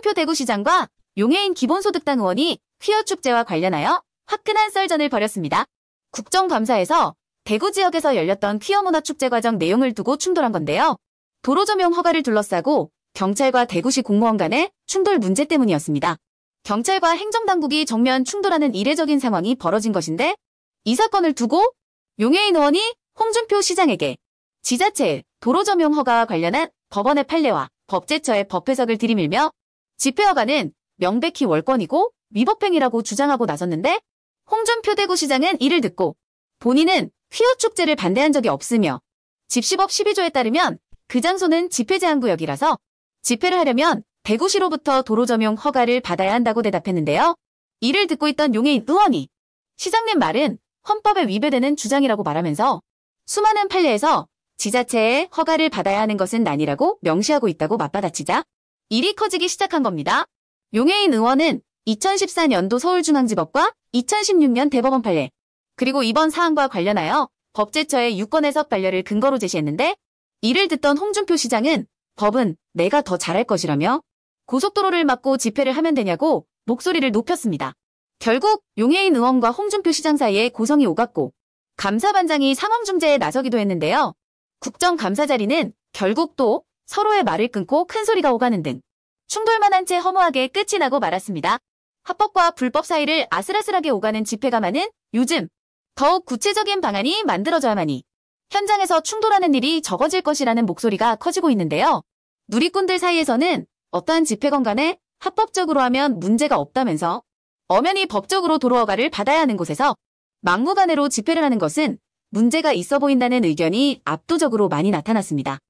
홍준표 대구시장과 용해인 기본소득당 의원이 퀴어 축제와 관련하여 화끈한 썰전을 벌였습니다. 국정감사에서 대구 지역에서 열렸던 퀴어 문화 축제 과정 내용을 두고 충돌한 건데요. 도로 점용 허가를 둘러싸고 경찰과 대구시 공무원 간의 충돌 문제 때문이었습니다. 경찰과 행정당국이 정면 충돌하는 이례적인 상황이 벌어진 것인데 이 사건을 두고 용해인 의원이 홍준표 시장에게 지자체 도로 점용 허가와 관련한 법원의 판례와 법제처의 법해석을 들이밀며 집회여가는 명백히 월권이고 위법행위라고 주장하고 나섰는데 홍준표 대구시장은 이를 듣고 본인은 휘어축제를 반대한 적이 없으며 집시법 12조에 따르면 그 장소는 집회 제한구역이라서 집회를 하려면 대구시로부터 도로 점용 허가를 받아야 한다고 대답했는데요. 이를 듣고 있던 용해인 의원이 시장님 말은 헌법에 위배되는 주장이라고 말하면서 수많은 판례에서 지자체의 허가를 받아야 하는 것은 아니라고 명시하고 있다고 맞받아치자 일이 커지기 시작한 겁니다. 용해인 의원은 2014년도 서울중앙지법과 2016년 대법원 판례 그리고 이번 사안과 관련하여 법제처의 유권 해석 반려를 근거로 제시했는데 이를 듣던 홍준표 시장은 법은 내가 더 잘할 것이라며 고속도로를 막고 집회를 하면 되냐고 목소리를 높였습니다. 결국 용해인 의원과 홍준표 시장 사이에 고성이 오갔고 감사반장이 상황중재에 나서기도 했는데요. 국정감사 자리는 결국 또 서로의 말을 끊고 큰 소리가 오가는 등 충돌만한 채 허무하게 끝이 나고 말았습니다. 합법과 불법 사이를 아슬아슬하게 오가는 집회가 많은 요즘 더욱 구체적인 방안이 만들어져야만이 현장에서 충돌하는 일이 적어질 것이라는 목소리가 커지고 있는데요. 누리꾼들 사이에서는 어떠한 집회건 간에 합법적으로 하면 문제가 없다면서 엄연히 법적으로 도로허가를 받아야 하는 곳에서 막무가내로 집회를 하는 것은 문제가 있어 보인다는 의견이 압도적으로 많이 나타났습니다.